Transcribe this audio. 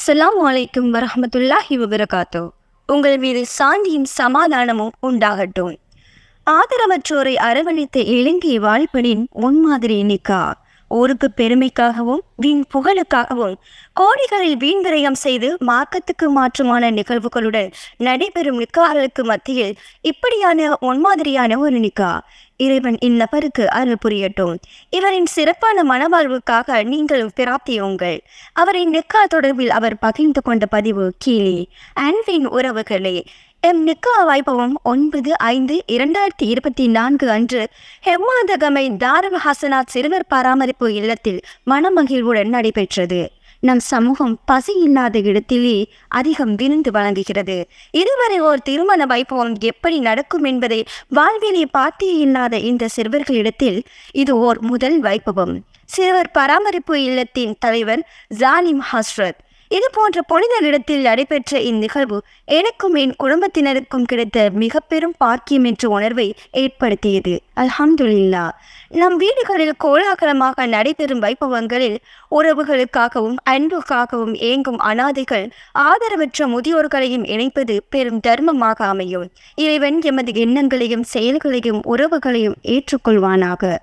அஸ்லாம் வலைக்கும் வரமத்துல்லாஹி வபரகாத்தோ உங்கள் மீது சாந்தியும் சமாதானமும் உண்டாகட்டும் ஆதரவற்றோரை அரவணைத்த இலங்கை உன் மாதிரி நிக்கா ஊருக்கு பெருமைக்காகவும் வீண் புகழுக்காகவும் கோடிகளை வீண் விரயம் செய்து மார்க்கத்துக்கு மாற்றமான நிகழ்வுகளுடன் நடைபெறும் நிக்காரர்களுக்கு மத்தியில் இப்படியான ஒன்மாதிரியான ஒரு நிக்கா இறைவன் இந்நபருக்கு அருள் புரியட்டும் இவரின் சிறப்பான மனவாழ்வுக்காக நீங்களும் பிராப்தியுங்கள் அவரின் நிக்கா தொடர்பில் அவர் பகிர்ந்து கொண்ட பதிவு கீழே அன்பின் உறவுகளே எம் நிக்கா வைபவம் ஒன்பது ஐந்து இரண்டாயிரத்தி இருபத்தி நான்கு அன்று ஹெம்மாதகமை தாரம் ஹசனாத் சிறுவர் பராமரிப்பு இல்லத்தில் மனமகிழ்வுடன் நடைபெற்றது நம் சமூகம் பசி இல்லாத இடத்திலே அதிகம் விருந்து வழங்குகிறது இதுவரை ஓர் திருமண வைபவம் எப்படி நடக்கும் என்பதை வாழ்விலே பார்த்தே இல்லாத இந்த சிறுவர்களிடத்தில் இது ஓர் முதல் வைபவம் சிறுவர் பராமரிப்பு இல்லத்தின் தலைவர் ஜாலிம் ஹஸ்ரத் இது புனித புனிதரிடத்தில் நடைபெற்ற இந்நிகழ்வு எனக்கும் என் குடும்பத்தினருக்கும் கிடைத்த மிக பெரும் பாக்கியம் என்ற உணர்வை ஏற்படுத்தியது அல்ஹம்துல்லா நம் வீடுகளில் கோலாகலமாக நடைபெறும் வைபவங்களில் உறவுகளுக்காகவும் அன்புக்காகவும் ஏங்கும் அனாதைகள் ஆதரவற்ற முதியோர்களையும் இணைப்பது பெரும் தர்மமாக அமையும் இறைவன் எமது எண்ணங்களையும் செயல்களையும் உறவுகளையும் ஏற்றுக்கொள்வானாக